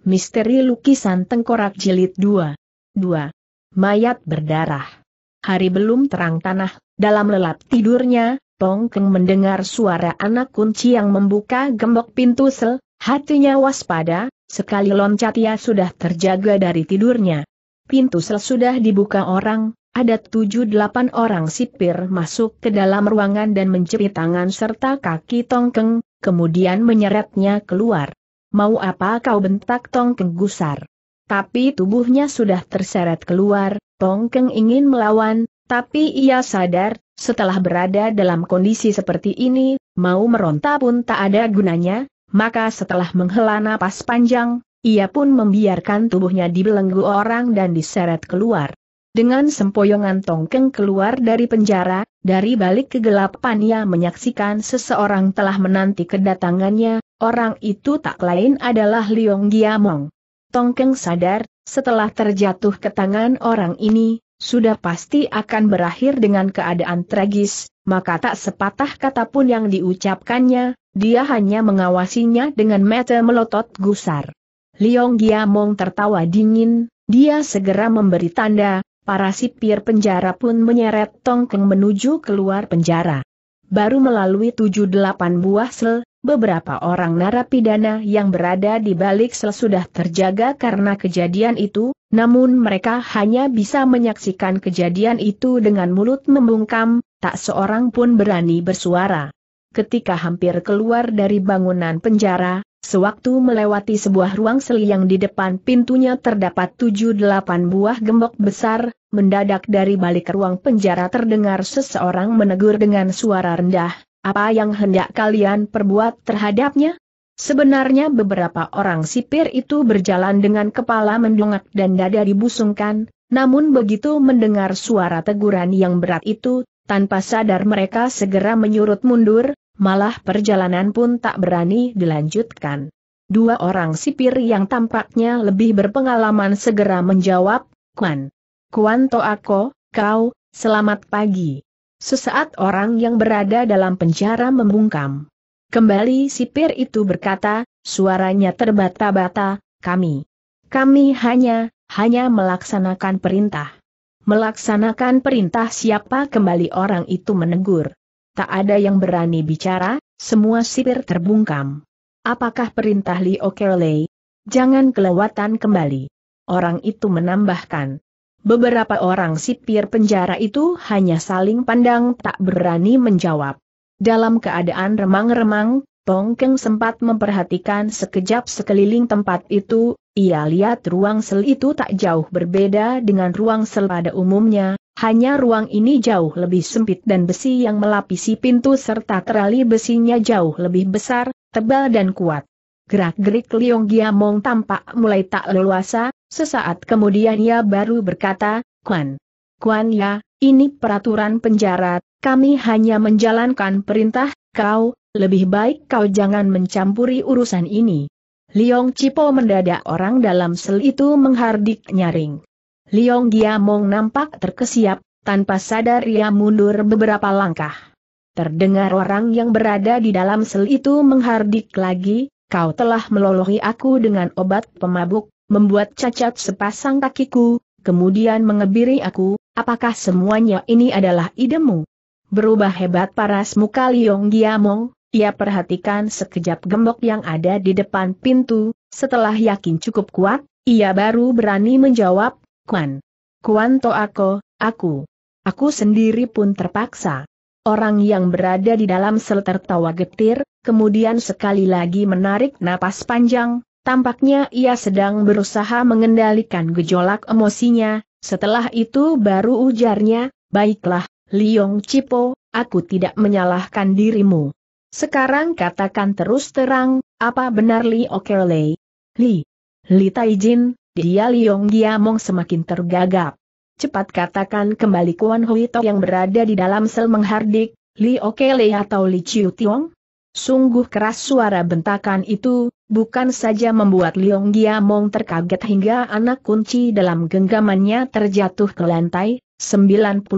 Misteri Lukisan Tengkorak Jilid 2 2. Mayat Berdarah Hari belum terang tanah, dalam lelap tidurnya, Tong Keng mendengar suara anak kunci yang membuka gembok pintu sel, hatinya waspada, sekali loncat ia sudah terjaga dari tidurnya. Pintu sel sudah dibuka orang, ada tujuh delapan orang sipir masuk ke dalam ruangan dan mencuri tangan serta kaki Tong Keng, kemudian menyeretnya keluar. Mau apa kau bentak Tongkeng gusar? Tapi tubuhnya sudah terseret keluar, Tongkeng ingin melawan, tapi ia sadar, setelah berada dalam kondisi seperti ini, mau meronta pun tak ada gunanya, maka setelah menghela napas panjang, ia pun membiarkan tubuhnya dibelenggu orang dan diseret keluar. Dengan sempoyongan Tongkeng keluar dari penjara, dari balik kegelapan ia menyaksikan seseorang telah menanti kedatangannya, Orang itu tak lain adalah Liong Giamong. Tongkeng sadar, setelah terjatuh ke tangan orang ini, sudah pasti akan berakhir dengan keadaan tragis, maka tak sepatah kata pun yang diucapkannya, dia hanya mengawasinya dengan mata melotot gusar. Liong Giamong tertawa dingin, dia segera memberi tanda, para sipir penjara pun menyeret Tongkeng menuju keluar penjara. Baru melalui tujuh delapan buah sel, Beberapa orang narapidana yang berada di balik sel sudah terjaga karena kejadian itu, namun mereka hanya bisa menyaksikan kejadian itu dengan mulut membungkam, tak seorang pun berani bersuara. Ketika hampir keluar dari bangunan penjara, sewaktu melewati sebuah ruang sel yang di depan pintunya terdapat tujuh delapan buah gembok besar, mendadak dari balik ruang penjara terdengar seseorang menegur dengan suara rendah, apa yang hendak kalian perbuat terhadapnya? Sebenarnya beberapa orang sipir itu berjalan dengan kepala mendongak dan dada dibusungkan, namun begitu mendengar suara teguran yang berat itu, tanpa sadar mereka segera menyurut mundur, malah perjalanan pun tak berani dilanjutkan. Dua orang sipir yang tampaknya lebih berpengalaman segera menjawab, Kuan. Kuan Toako, kau, selamat pagi. Sesaat orang yang berada dalam penjara membungkam. Kembali sipir itu berkata, suaranya terbata-bata, kami. Kami hanya, hanya melaksanakan perintah. Melaksanakan perintah siapa kembali orang itu menegur. Tak ada yang berani bicara, semua sipir terbungkam. Apakah perintah Li Kerley? Jangan kelewatan kembali. Orang itu menambahkan. Beberapa orang sipir penjara itu hanya saling pandang tak berani menjawab. Dalam keadaan remang-remang, Tongkeng sempat memperhatikan sekejap sekeliling tempat itu, ia lihat ruang sel itu tak jauh berbeda dengan ruang sel pada umumnya, hanya ruang ini jauh lebih sempit dan besi yang melapisi pintu serta terali besinya jauh lebih besar, tebal dan kuat. Gerak-gerik Liong Giamong tampak mulai tak leluasa, sesaat kemudian ia baru berkata, Kuan. Kuan ya, ini peraturan penjara, kami hanya menjalankan perintah, kau, lebih baik kau jangan mencampuri urusan ini. Liong Cipo mendadak orang dalam sel itu menghardik nyaring. Liong Giamong nampak terkesiap, tanpa sadar ia mundur beberapa langkah. Terdengar orang yang berada di dalam sel itu menghardik lagi, kau telah melolohi aku dengan obat pemabuk, membuat cacat sepasang kakiku, kemudian mengebiri aku, apakah semuanya ini adalah idemu? Berubah hebat paras muka Liong Giamong, ia perhatikan sekejap gembok yang ada di depan pintu, setelah yakin cukup kuat, ia baru berani menjawab, Kuan. Kuan to aku, aku. Aku sendiri pun terpaksa. Orang yang berada di dalam sel tertawa getir, kemudian sekali lagi menarik napas panjang, tampaknya ia sedang berusaha mengendalikan gejolak emosinya, setelah itu baru ujarnya, baiklah, Liong Cipo, aku tidak menyalahkan dirimu. Sekarang katakan terus terang, apa benar Li Okerlei? Li, Li Taijin, dia Liong Giamong semakin tergagap. Cepat katakan kembali Kuan Hui Tok yang berada di dalam sel menghardik, Li Oke atau Li Chiu Tiong? Sungguh keras suara bentakan itu, bukan saja membuat Liong mong terkaget hingga anak kunci dalam genggamannya terjatuh ke lantai, 90%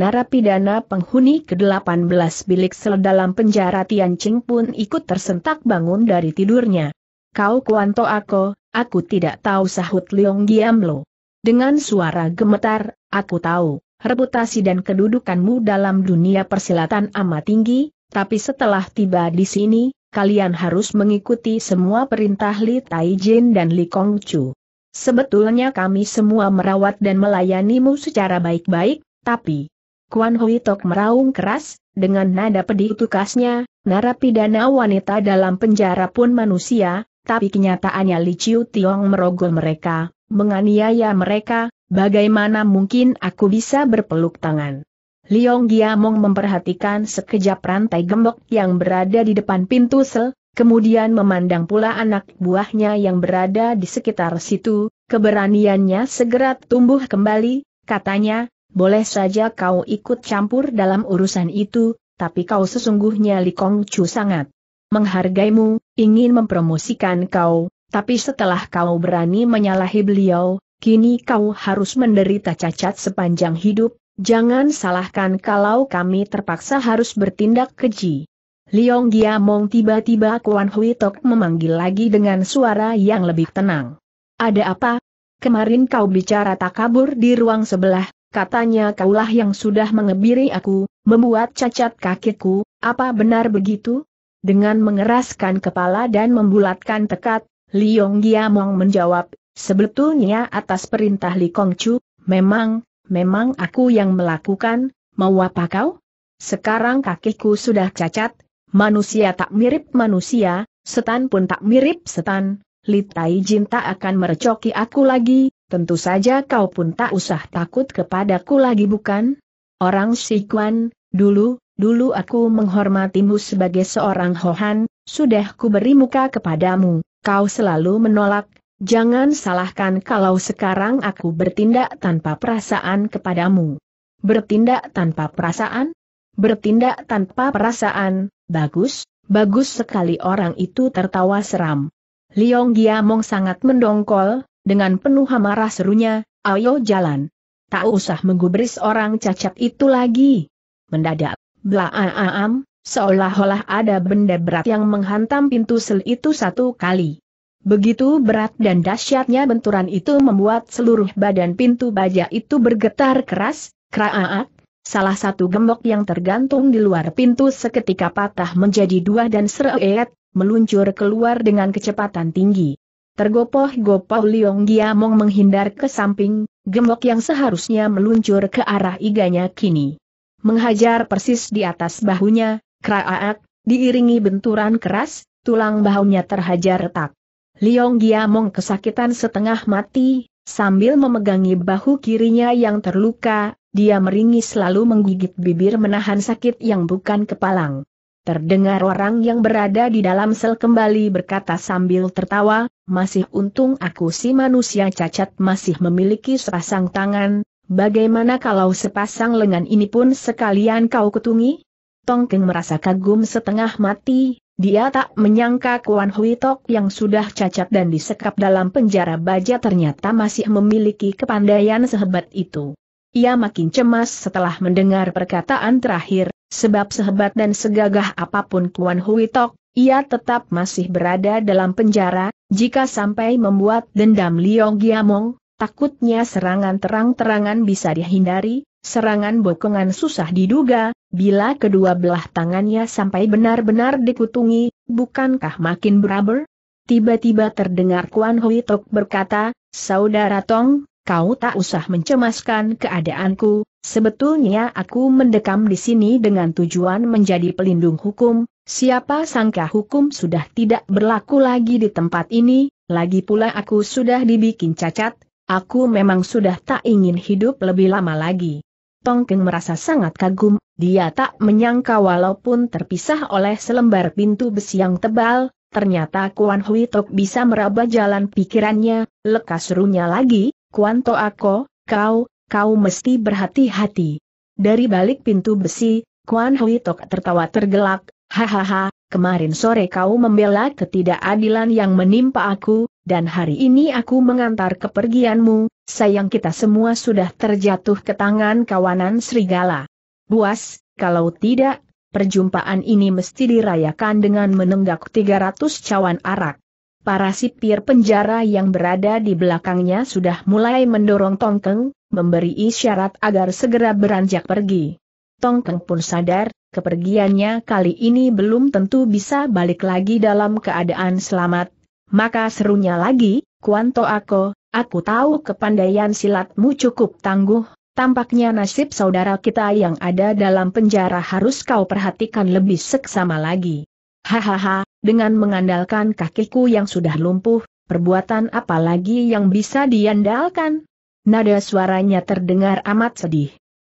narapidana penghuni ke-18 bilik sel dalam penjara Tian Ching pun ikut tersentak bangun dari tidurnya. Kau kuanto aku, aku tidak tahu sahut Liong Giamlo. Dengan suara gemetar, aku tahu, reputasi dan kedudukanmu dalam dunia persilatan amat tinggi, tapi setelah tiba di sini, kalian harus mengikuti semua perintah Li Taijin dan Li Kongchu. Sebetulnya kami semua merawat dan melayanimu secara baik-baik, tapi... Kuan Hui Tok meraung keras, dengan nada pedih tukasnya, narapidana wanita dalam penjara pun manusia, tapi kenyataannya Li Chiu Tiong merogol mereka, menganiaya mereka, bagaimana mungkin aku bisa berpeluk tangan? Liong Giamong memperhatikan sekejap rantai gembok yang berada di depan pintu sel, kemudian memandang pula anak buahnya yang berada di sekitar situ, keberaniannya segera tumbuh kembali, katanya, boleh saja kau ikut campur dalam urusan itu, tapi kau sesungguhnya Li Kong Chu sangat menghargaimu, ingin mempromosikan kau, tapi setelah kau berani menyalahi beliau, kini kau harus menderita cacat sepanjang hidup, jangan salahkan kalau kami terpaksa harus bertindak keji. Liong Giamong tiba-tiba Kuan Hui Tok memanggil lagi dengan suara yang lebih tenang. Ada apa? Kemarin kau bicara tak kabur di ruang sebelah, katanya kaulah yang sudah mengebiri aku, membuat cacat kakiku, apa benar begitu? Dengan mengeraskan kepala dan membulatkan tekat, Liong Giamong menjawab, sebetulnya atas perintah Li Kongcu, memang, memang aku yang melakukan, mau apa kau? Sekarang kakiku sudah cacat, manusia tak mirip manusia, setan pun tak mirip setan, Li Tai Jin tak akan merecoki aku lagi, tentu saja kau pun tak usah takut kepadaku lagi bukan? Orang Sikuan, dulu, dulu aku menghormatimu sebagai seorang Hohan, sudah kuberi muka kepadamu kau selalu menolak, jangan salahkan kalau sekarang aku bertindak tanpa perasaan kepadamu. Bertindak tanpa perasaan? Bertindak tanpa perasaan, bagus, bagus sekali orang itu tertawa seram. Liong Giamong sangat mendongkol, dengan penuh amarah serunya, ayo jalan. Tak usah menggubris orang cacat itu lagi. Mendadak, blaaam, seolah-olah ada benda berat yang menghantam pintu sel itu satu kali. Begitu berat dan dahsyatnya benturan itu membuat seluruh badan pintu baja itu bergetar keras, kraaak, salah satu gembok yang tergantung di luar pintu seketika patah menjadi dua dan seret, meluncur keluar dengan kecepatan tinggi. Tergopoh-gopoh Liong Giamong menghindar ke samping, gembok yang seharusnya meluncur ke arah iganya kini. Menghajar persis di atas bahunya, Kraak, diiringi benturan keras, tulang bahunya terhajar retak. Liong Giamong kesakitan setengah mati, sambil memegangi bahu kirinya yang terluka, dia meringis lalu menggigit bibir menahan sakit yang bukan kepalang. Terdengar orang yang berada di dalam sel kembali berkata sambil tertawa, masih untung aku si manusia cacat masih memiliki sepasang tangan, bagaimana kalau sepasang lengan ini pun sekalian kau ketungi? Tong Keng merasa kagum setengah mati, dia tak menyangka Kuan Hui Tok yang sudah cacat dan disekap dalam penjara baja ternyata masih memiliki kepandaian sehebat itu. Ia makin cemas setelah mendengar perkataan terakhir, sebab sehebat dan segagah apapun Kuan Hui Tok, ia tetap masih berada dalam penjara, jika sampai membuat dendam Liong Giamong, takutnya serangan terang-terangan bisa dihindari, Serangan bokongan susah diduga, bila kedua belah tangannya sampai benar-benar dikutungi, bukankah makin beraber? Tiba-tiba terdengar Kuan Hui Tok berkata, Saudara Tong, kau tak usah mencemaskan keadaanku, sebetulnya aku mendekam di sini dengan tujuan menjadi pelindung hukum, siapa sangka hukum sudah tidak berlaku lagi di tempat ini, lagi pula aku sudah dibikin cacat, aku memang sudah tak ingin hidup lebih lama lagi. Keng merasa sangat kagum, dia tak menyangka walaupun terpisah oleh selembar pintu besi yang tebal, ternyata Kuan Hui Tok bisa meraba jalan pikirannya, lekas serunya lagi, Kuan To Ako, kau, kau mesti berhati-hati. Dari balik pintu besi, Kuan Hui Tok tertawa tergelak, Hahaha, kemarin sore kau membela ketidakadilan yang menimpa aku, dan hari ini aku mengantar kepergianmu, sayang kita semua sudah terjatuh ke tangan kawanan serigala. Buas, kalau tidak, perjumpaan ini mesti dirayakan dengan menenggak 300 cawan arak. Para sipir penjara yang berada di belakangnya sudah mulai mendorong Tongkeng, memberi isyarat agar segera beranjak pergi. Tongkeng pun sadar, kepergiannya kali ini belum tentu bisa balik lagi dalam keadaan selamat. Maka serunya lagi, Kuanto Ako, aku tahu kepandaian silatmu cukup tangguh, tampaknya nasib saudara kita yang ada dalam penjara harus kau perhatikan lebih seksama lagi. Hahaha, dengan mengandalkan kakiku yang sudah lumpuh, perbuatan apa lagi yang bisa diandalkan? Nada suaranya terdengar amat sedih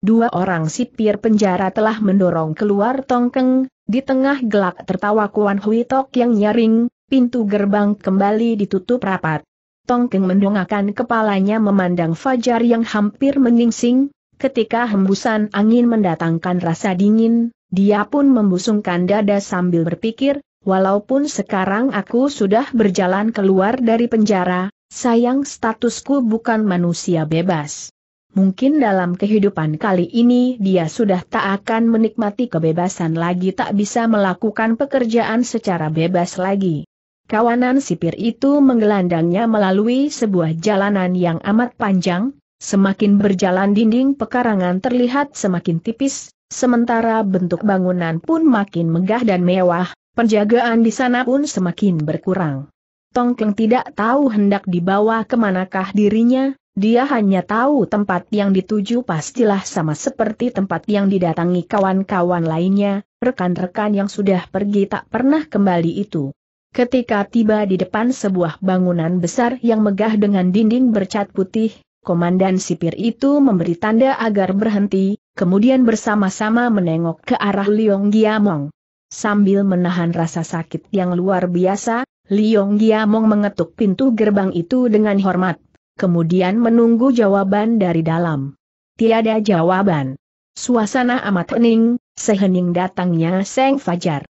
dua orang sipir penjara telah mendorong keluar Tongkeng, di tengah gelak tertawa Kuan Hui Tok yang nyaring, pintu gerbang kembali ditutup rapat. Tongkeng mendongakkan kepalanya memandang Fajar yang hampir menyingsing, ketika hembusan angin mendatangkan rasa dingin, dia pun membusungkan dada sambil berpikir, walaupun sekarang aku sudah berjalan keluar dari penjara, sayang statusku bukan manusia bebas. Mungkin dalam kehidupan kali ini dia sudah tak akan menikmati kebebasan lagi tak bisa melakukan pekerjaan secara bebas lagi. Kawanan sipir itu menggelandangnya melalui sebuah jalanan yang amat panjang, semakin berjalan dinding pekarangan terlihat semakin tipis, sementara bentuk bangunan pun makin megah dan mewah, penjagaan di sana pun semakin berkurang. Tongkeng tidak tahu hendak dibawa kemanakah dirinya, dia hanya tahu tempat yang dituju pastilah sama seperti tempat yang didatangi kawan-kawan lainnya, rekan-rekan yang sudah pergi tak pernah kembali itu. Ketika tiba di depan sebuah bangunan besar yang megah dengan dinding bercat putih, komandan sipir itu memberi tanda agar berhenti, kemudian bersama-sama menengok ke arah Liong Giamong. Sambil menahan rasa sakit yang luar biasa, Liong Giamong mengetuk pintu gerbang itu dengan hormat kemudian menunggu jawaban dari dalam. Tiada jawaban. Suasana amat hening, sehening datangnya Seng Fajar.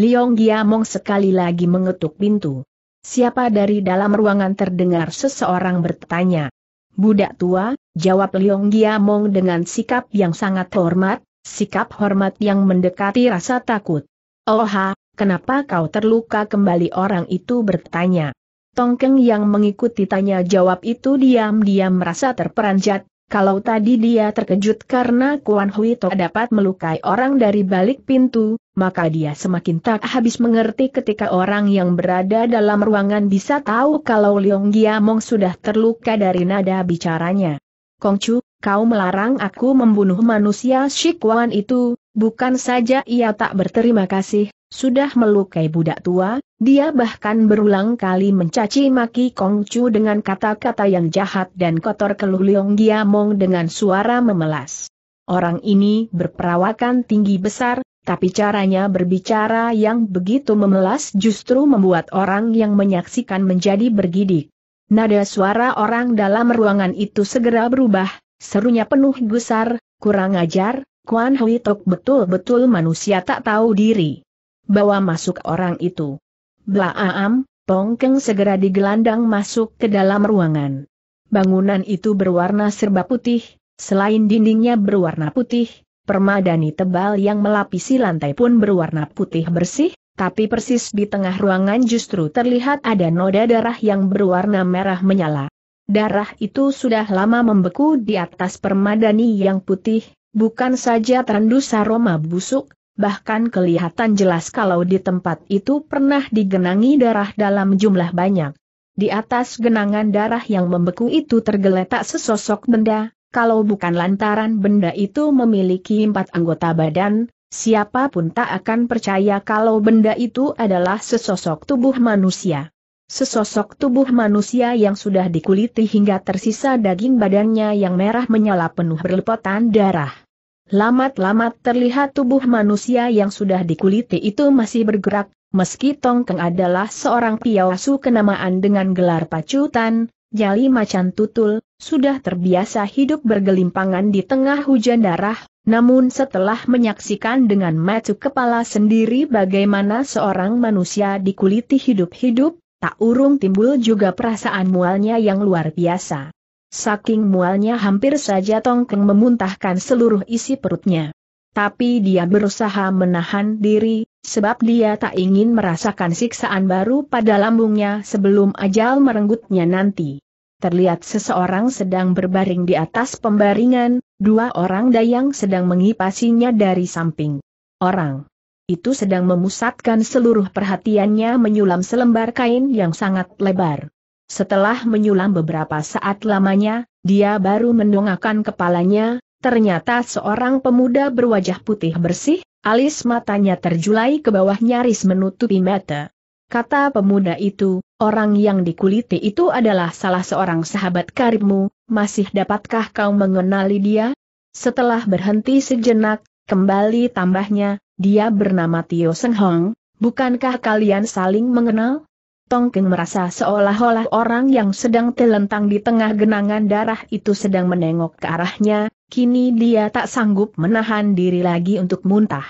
Liong Giamong sekali lagi mengetuk pintu. Siapa dari dalam ruangan terdengar seseorang bertanya. Budak tua, jawab Liong Giamong dengan sikap yang sangat hormat, sikap hormat yang mendekati rasa takut. Oha, kenapa kau terluka kembali orang itu bertanya. Tongkeng yang mengikuti tanya jawab itu diam-diam merasa terperanjat, kalau tadi dia terkejut karena Kuan Hui To dapat melukai orang dari balik pintu, maka dia semakin tak habis mengerti ketika orang yang berada dalam ruangan bisa tahu kalau Leong Giamong sudah terluka dari nada bicaranya. Kong Chu, kau melarang aku membunuh manusia Shikuan itu, bukan saja ia tak berterima kasih, sudah melukai budak tua, dia bahkan berulang kali mencaci maki Kongcu dengan kata-kata yang jahat dan kotor keluh Leong Giamong dengan suara memelas. Orang ini berperawakan tinggi besar, tapi caranya berbicara yang begitu memelas justru membuat orang yang menyaksikan menjadi bergidik. Nada suara orang dalam ruangan itu segera berubah, serunya penuh gusar, kurang ajar, Kuan Hui Tok betul-betul manusia tak tahu diri bawa masuk orang itu. Blaam, Tongkeng segera digelandang masuk ke dalam ruangan. Bangunan itu berwarna serba putih, selain dindingnya berwarna putih, permadani tebal yang melapisi lantai pun berwarna putih bersih, tapi persis di tengah ruangan justru terlihat ada noda darah yang berwarna merah menyala. Darah itu sudah lama membeku di atas permadani yang putih, bukan saja terendus aroma busuk, bahkan kelihatan jelas kalau di tempat itu pernah digenangi darah dalam jumlah banyak. Di atas genangan darah yang membeku itu tergeletak sesosok benda, kalau bukan lantaran benda itu memiliki empat anggota badan, siapapun tak akan percaya kalau benda itu adalah sesosok tubuh manusia. Sesosok tubuh manusia yang sudah dikuliti hingga tersisa daging badannya yang merah menyala penuh berlepotan darah. Lamat-lamat terlihat tubuh manusia yang sudah dikuliti itu masih bergerak, meski Tongkeng adalah seorang piawasu kenamaan dengan gelar pacutan, jali macan tutul, sudah terbiasa hidup bergelimpangan di tengah hujan darah, namun setelah menyaksikan dengan mata kepala sendiri bagaimana seorang manusia dikuliti hidup-hidup, tak urung timbul juga perasaan mualnya yang luar biasa. Saking mualnya hampir saja Tongkeng memuntahkan seluruh isi perutnya. Tapi dia berusaha menahan diri, sebab dia tak ingin merasakan siksaan baru pada lambungnya sebelum ajal merenggutnya nanti. Terlihat seseorang sedang berbaring di atas pembaringan, dua orang dayang sedang mengipasinya dari samping. Orang itu sedang memusatkan seluruh perhatiannya menyulam selembar kain yang sangat lebar. Setelah menyulam beberapa saat lamanya, dia baru mendongakkan kepalanya, ternyata seorang pemuda berwajah putih bersih, alis matanya terjulai ke bawah nyaris menutupi mata. Kata pemuda itu, orang yang dikuliti itu adalah salah seorang sahabat karibmu, masih dapatkah kau mengenali dia? Setelah berhenti sejenak, kembali tambahnya, dia bernama Tio Seng Hong, bukankah kalian saling mengenal? Tong Keng merasa seolah-olah orang yang sedang telentang di tengah genangan darah itu sedang menengok ke arahnya, kini dia tak sanggup menahan diri lagi untuk muntah.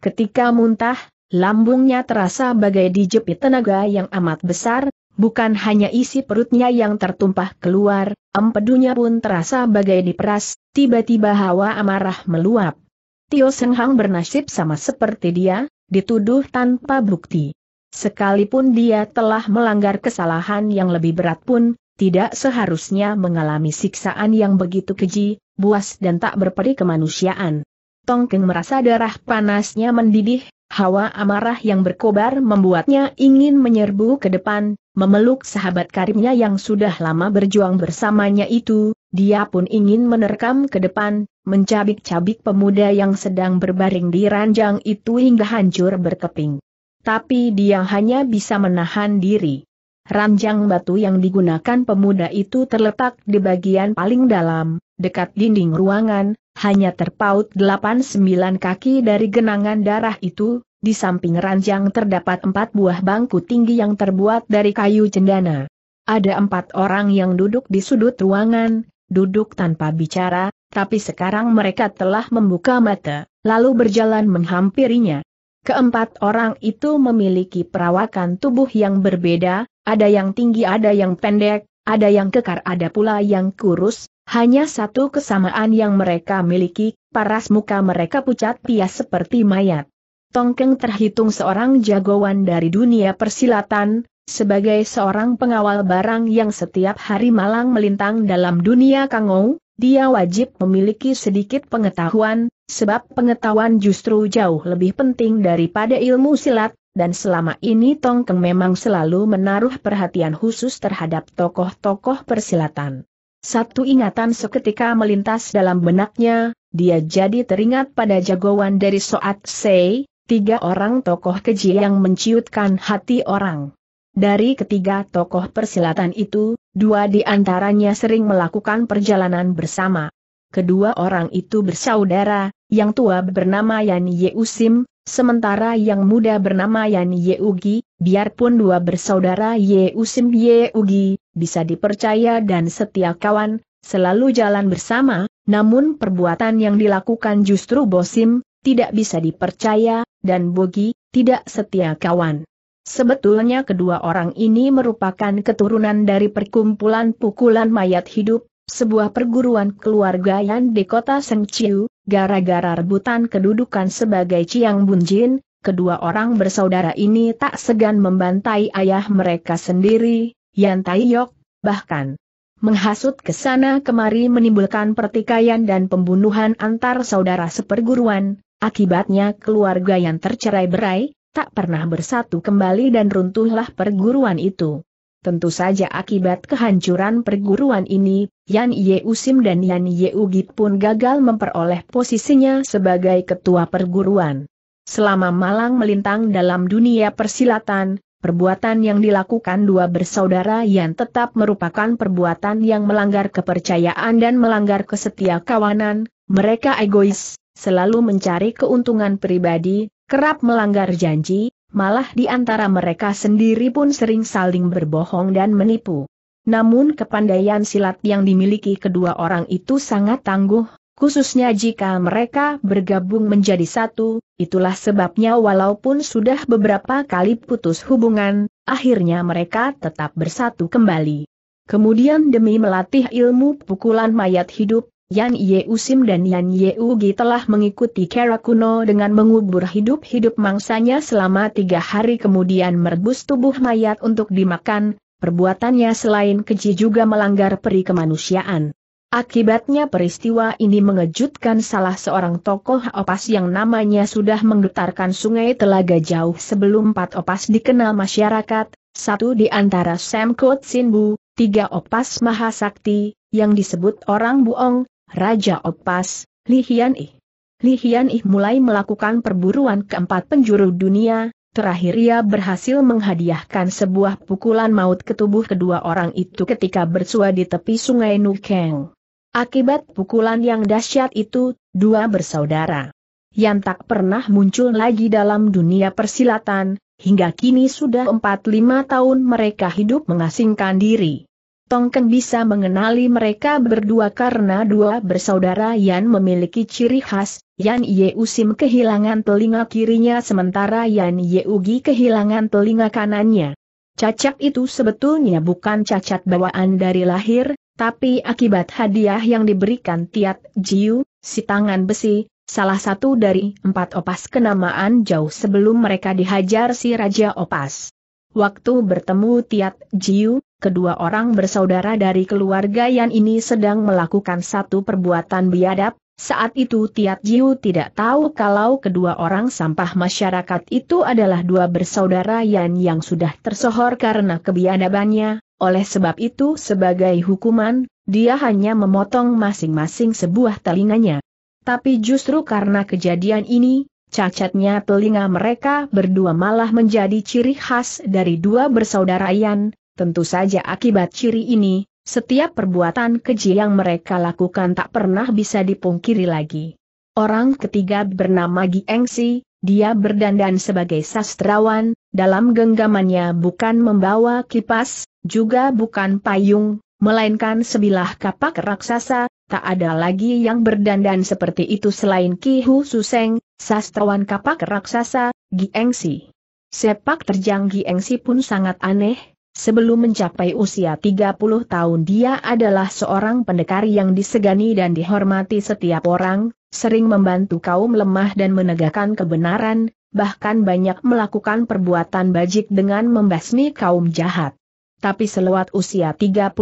Ketika muntah, lambungnya terasa bagai dijepit tenaga yang amat besar, bukan hanya isi perutnya yang tertumpah keluar, empedunya pun terasa bagai diperas, tiba-tiba hawa amarah meluap. Tio Senghang bernasib sama seperti dia, dituduh tanpa bukti. Sekalipun dia telah melanggar kesalahan yang lebih berat pun, tidak seharusnya mengalami siksaan yang begitu keji, buas dan tak berperi kemanusiaan. Tongkeng merasa darah panasnya mendidih, hawa amarah yang berkobar membuatnya ingin menyerbu ke depan, memeluk sahabat karibnya yang sudah lama berjuang bersamanya itu, dia pun ingin menerkam ke depan, mencabik-cabik pemuda yang sedang berbaring di ranjang itu hingga hancur berkeping tapi dia hanya bisa menahan diri. Ranjang batu yang digunakan pemuda itu terletak di bagian paling dalam, dekat dinding ruangan, hanya terpaut 8-9 kaki dari genangan darah itu, di samping ranjang terdapat empat buah bangku tinggi yang terbuat dari kayu cendana. Ada empat orang yang duduk di sudut ruangan, duduk tanpa bicara, tapi sekarang mereka telah membuka mata, lalu berjalan menghampirinya. Keempat orang itu memiliki perawakan tubuh yang berbeda, ada yang tinggi ada yang pendek, ada yang kekar ada pula yang kurus, hanya satu kesamaan yang mereka miliki, paras muka mereka pucat pias seperti mayat. Tongkeng terhitung seorang jagoan dari dunia persilatan, sebagai seorang pengawal barang yang setiap hari malang melintang dalam dunia kangou, dia wajib memiliki sedikit pengetahuan, sebab pengetahuan justru jauh lebih penting daripada ilmu silat, dan selama ini Tongkeng memang selalu menaruh perhatian khusus terhadap tokoh-tokoh persilatan. Satu ingatan seketika melintas dalam benaknya, dia jadi teringat pada jagoan dari Soat Sei, tiga orang tokoh keji yang menciutkan hati orang. Dari ketiga tokoh persilatan itu, Dua di antaranya sering melakukan perjalanan bersama. Kedua orang itu bersaudara, yang tua bernama Yan Yeusim, sementara yang muda bernama Yan Ugi. biarpun dua bersaudara Yeusim Ugi bisa dipercaya dan setia kawan, selalu jalan bersama, namun perbuatan yang dilakukan justru Bosim, tidak bisa dipercaya, dan Bogi, tidak setia kawan. Sebetulnya kedua orang ini merupakan keturunan dari perkumpulan pukulan mayat hidup, sebuah perguruan keluarga yang di kota Sengciu, gara-gara rebutan kedudukan sebagai Chiang Bunjin, kedua orang bersaudara ini tak segan membantai ayah mereka sendiri, Yan Taiyok, bahkan menghasut ke sana kemari menimbulkan pertikaian dan pembunuhan antar saudara seperguruan, akibatnya keluarga yang tercerai berai, tak pernah bersatu kembali dan runtuhlah perguruan itu. Tentu saja akibat kehancuran perguruan ini, Yan Ye Usim dan Yan Ye Ugit pun gagal memperoleh posisinya sebagai ketua perguruan. Selama malang melintang dalam dunia persilatan, perbuatan yang dilakukan dua bersaudara Yan tetap merupakan perbuatan yang melanggar kepercayaan dan melanggar kesetia kawanan, mereka egois, selalu mencari keuntungan pribadi, kerap melanggar janji, malah di antara mereka sendiri pun sering saling berbohong dan menipu. Namun kepandaian silat yang dimiliki kedua orang itu sangat tangguh, khususnya jika mereka bergabung menjadi satu, itulah sebabnya walaupun sudah beberapa kali putus hubungan, akhirnya mereka tetap bersatu kembali. Kemudian demi melatih ilmu pukulan mayat hidup, Yan Ye Usim dan Yan Ye Ugi telah mengikuti kera kuno dengan mengubur hidup-hidup mangsanya selama tiga hari kemudian merebus tubuh mayat untuk dimakan, perbuatannya selain keji juga melanggar peri kemanusiaan. Akibatnya peristiwa ini mengejutkan salah seorang tokoh opas yang namanya sudah menggetarkan sungai telaga jauh sebelum empat opas dikenal masyarakat, satu di antara Sam Sinbu, tiga opas Mahasakti, yang disebut orang buong, Raja Opas, Li Hian Ih. Li Hian Ih mulai melakukan perburuan keempat penjuru dunia, terakhir ia berhasil menghadiahkan sebuah pukulan maut ke tubuh kedua orang itu ketika bersua di tepi sungai Nukeng. Akibat pukulan yang dahsyat itu, dua bersaudara yang tak pernah muncul lagi dalam dunia persilatan, hingga kini sudah 4-5 tahun mereka hidup mengasingkan diri. Tongken bisa mengenali mereka berdua karena dua bersaudara Yan memiliki ciri khas, Yan Ye Usim kehilangan telinga kirinya sementara Yan Ye kehilangan telinga kanannya. Cacat itu sebetulnya bukan cacat bawaan dari lahir, tapi akibat hadiah yang diberikan Tiat Jiu, si tangan besi, salah satu dari empat opas kenamaan jauh sebelum mereka dihajar si Raja Opas. Waktu bertemu Tiat Jiu, kedua orang bersaudara dari keluarga Yan ini sedang melakukan satu perbuatan biadab, saat itu Tiat Jiu tidak tahu kalau kedua orang sampah masyarakat itu adalah dua bersaudara Yan yang sudah tersohor karena kebiadabannya, oleh sebab itu sebagai hukuman, dia hanya memotong masing-masing sebuah telinganya. Tapi justru karena kejadian ini, cacatnya telinga mereka berdua malah menjadi ciri khas dari dua bersaudara Yan, Tentu saja akibat ciri ini, setiap perbuatan keji yang mereka lakukan tak pernah bisa dipungkiri lagi. Orang ketiga bernama Giengsi, dia berdandan sebagai sastrawan, dalam genggamannya bukan membawa kipas, juga bukan payung, melainkan sebilah kapak raksasa, tak ada lagi yang berdandan seperti itu selain Ki Suseng, sastrawan kapak raksasa, Giengsi. Sepak terjang Giengsi pun sangat aneh, Sebelum mencapai usia 30 tahun dia adalah seorang pendekar yang disegani dan dihormati setiap orang, sering membantu kaum lemah dan menegakkan kebenaran, bahkan banyak melakukan perbuatan bajik dengan membasmi kaum jahat. Tapi selewat usia 31,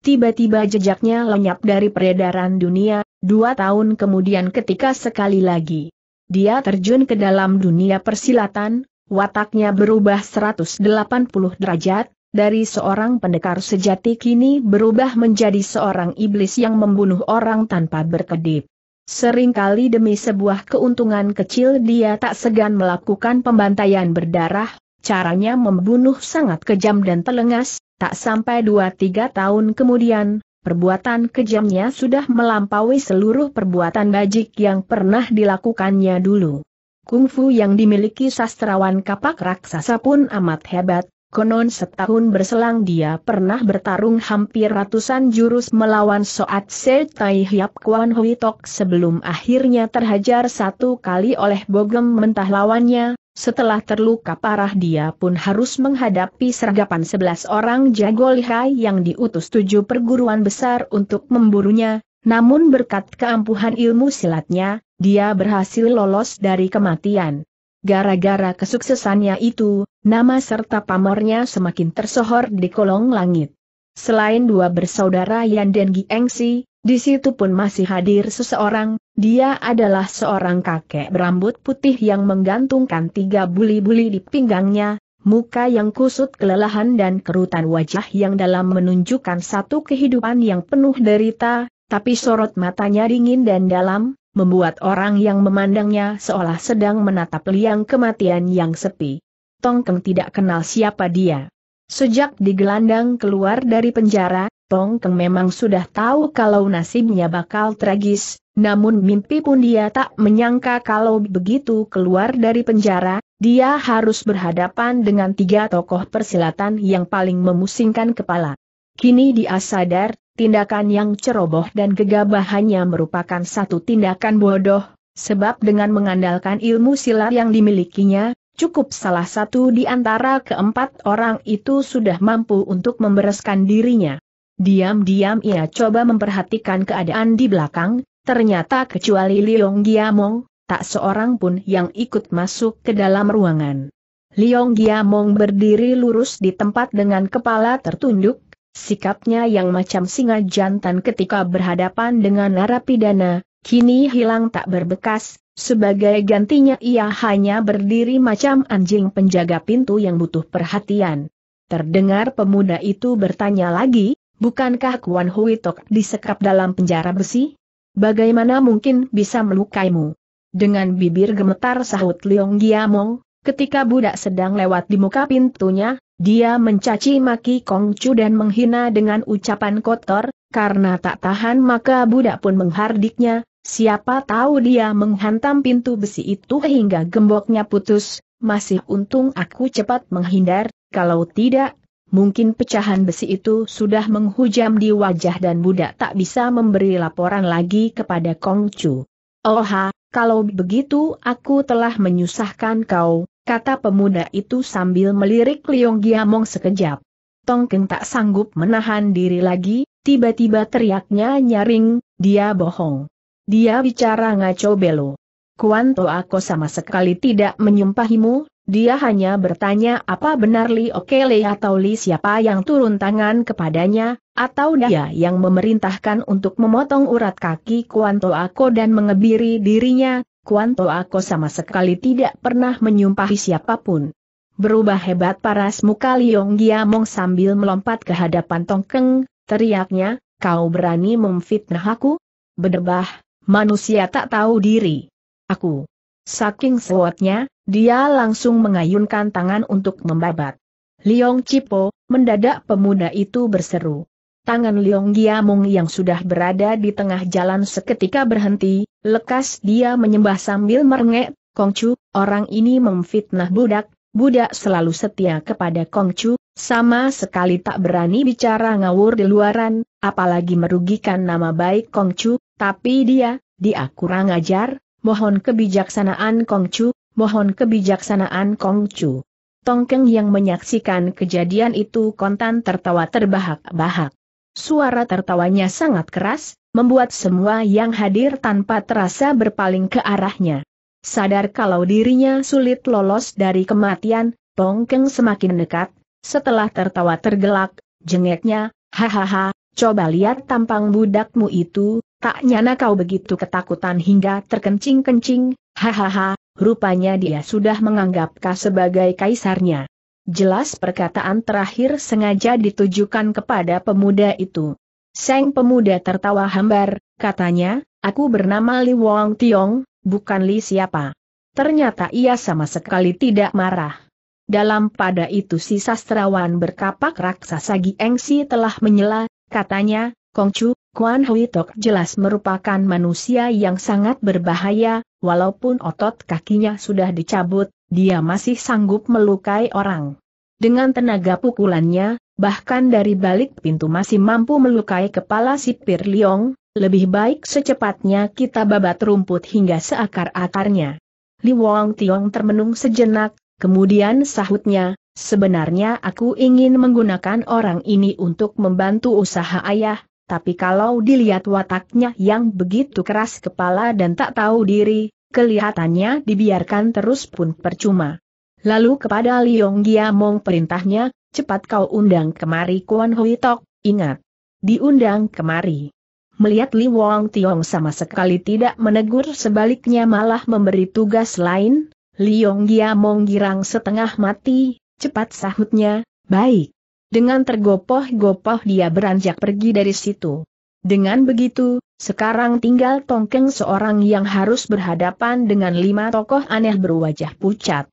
tiba-tiba jejaknya lenyap dari peredaran dunia, dua tahun kemudian ketika sekali lagi. Dia terjun ke dalam dunia persilatan, wataknya berubah 180 derajat, dari seorang pendekar sejati kini berubah menjadi seorang iblis yang membunuh orang tanpa berkedip. Seringkali demi sebuah keuntungan kecil dia tak segan melakukan pembantaian berdarah, caranya membunuh sangat kejam dan telengas, tak sampai 2-3 tahun kemudian, perbuatan kejamnya sudah melampaui seluruh perbuatan bajik yang pernah dilakukannya dulu kungfu yang dimiliki sastrawan kapak raksasa pun amat hebat, konon setahun berselang dia pernah bertarung hampir ratusan jurus melawan Soat Se Tai Hiap Kwan Hui Tok sebelum akhirnya terhajar satu kali oleh bogem mentah lawannya, setelah terluka parah dia pun harus menghadapi sergapan sebelas orang jago lihai yang diutus tujuh perguruan besar untuk memburunya, namun berkat keampuhan ilmu silatnya, dia berhasil lolos dari kematian. Gara-gara kesuksesannya itu, nama serta pamornya semakin tersohor di kolong langit. Selain dua bersaudara Yan dan Giengsi, di situ pun masih hadir seseorang, dia adalah seorang kakek berambut putih yang menggantungkan tiga buli-buli di pinggangnya, muka yang kusut kelelahan dan kerutan wajah yang dalam menunjukkan satu kehidupan yang penuh derita, tapi sorot matanya dingin dan dalam, membuat orang yang memandangnya seolah sedang menatap liang kematian yang sepi. Tongkeng tidak kenal siapa dia. Sejak digelandang keluar dari penjara, Tongkeng memang sudah tahu kalau nasibnya bakal tragis, namun mimpi pun dia tak menyangka kalau begitu keluar dari penjara, dia harus berhadapan dengan tiga tokoh persilatan yang paling memusingkan kepala. Kini dia sadar, tindakan yang ceroboh dan gegabah hanya merupakan satu tindakan bodoh, sebab dengan mengandalkan ilmu silat yang dimilikinya, cukup salah satu di antara keempat orang itu sudah mampu untuk membereskan dirinya. Diam-diam ia coba memperhatikan keadaan di belakang, ternyata kecuali Liong Giamong, tak seorang pun yang ikut masuk ke dalam ruangan. Liong Giamong berdiri lurus di tempat dengan kepala tertunduk, Sikapnya yang macam singa jantan ketika berhadapan dengan narapidana, kini hilang tak berbekas, sebagai gantinya ia hanya berdiri macam anjing penjaga pintu yang butuh perhatian. Terdengar pemuda itu bertanya lagi, bukankah Kuan Hui Tok disekap dalam penjara besi? Bagaimana mungkin bisa melukaimu? Dengan bibir gemetar sahut Leong Giamong, Ketika budak sedang lewat di muka pintunya, dia mencaci maki Kongcu dan menghina dengan ucapan kotor, karena tak tahan maka budak pun menghardiknya, siapa tahu dia menghantam pintu besi itu hingga gemboknya putus, masih untung aku cepat menghindar, kalau tidak, mungkin pecahan besi itu sudah menghujam di wajah dan budak tak bisa memberi laporan lagi kepada Kongcu. Oha, oh, kalau begitu aku telah menyusahkan kau, kata pemuda itu sambil melirik Liong Giamong sekejap. Tongkeng tak sanggup menahan diri lagi, tiba-tiba teriaknya nyaring, dia bohong. Dia bicara ngaco belo. Kuanto aku sama sekali tidak menyumpahimu, dia hanya bertanya apa benar Li Okele atau Li siapa yang turun tangan kepadanya, atau dia yang memerintahkan untuk memotong urat kaki Kuanto Ako dan mengebiri dirinya, Kuanto Ako sama sekali tidak pernah menyumpahi siapapun. Berubah hebat paras muka Liong Giamong sambil melompat ke hadapan Tongkeng, teriaknya, kau berani memfitnah aku? Bedebah, manusia tak tahu diri. Aku, Saking sewotnya, dia langsung mengayunkan tangan untuk membabat. Liong Cipo, mendadak pemuda itu berseru. Tangan Liong Giamung yang sudah berada di tengah jalan seketika berhenti, lekas dia menyembah sambil merengek, Kongcu, orang ini memfitnah budak, budak selalu setia kepada Kongcu, sama sekali tak berani bicara ngawur di luaran, apalagi merugikan nama baik Kongcu, tapi dia, dia kurang ajar, mohon kebijaksanaan Kongcu, mohon kebijaksanaan Kongcu. Tongkeng yang menyaksikan kejadian itu kontan tertawa terbahak-bahak. Suara tertawanya sangat keras, membuat semua yang hadir tanpa terasa berpaling ke arahnya. Sadar kalau dirinya sulit lolos dari kematian, Tongkeng semakin dekat, setelah tertawa tergelak, jengeknya, hahaha, coba lihat tampang budakmu itu, Tak nyana kau begitu ketakutan hingga terkencing-kencing, hahaha, rupanya dia sudah menganggap kau sebagai kaisarnya. Jelas perkataan terakhir sengaja ditujukan kepada pemuda itu. Seng pemuda tertawa hambar, katanya, aku bernama Li Wong Tiong, bukan Li siapa. Ternyata ia sama sekali tidak marah. Dalam pada itu si sastrawan berkapak raksasa Giengsi telah menyela, katanya, Kongcu, Kuan Hui Tok jelas merupakan manusia yang sangat berbahaya, walaupun otot kakinya sudah dicabut, dia masih sanggup melukai orang. Dengan tenaga pukulannya, bahkan dari balik pintu masih mampu melukai kepala sipir Liong, lebih baik secepatnya kita babat rumput hingga seakar-akarnya. Li Wong Tiong termenung sejenak, kemudian sahutnya, sebenarnya aku ingin menggunakan orang ini untuk membantu usaha ayah, tapi kalau dilihat wataknya yang begitu keras kepala dan tak tahu diri, kelihatannya dibiarkan terus pun percuma. Lalu kepada Liong Giamong perintahnya, cepat kau undang kemari Kuan Hui Tok, ingat. Diundang kemari. Melihat Li Wong Tiong sama sekali tidak menegur sebaliknya malah memberi tugas lain, Liong Giamong girang setengah mati, cepat sahutnya, baik. Dengan tergopoh-gopoh dia beranjak pergi dari situ. Dengan begitu, sekarang tinggal Tongkeng seorang yang harus berhadapan dengan lima tokoh aneh berwajah pucat.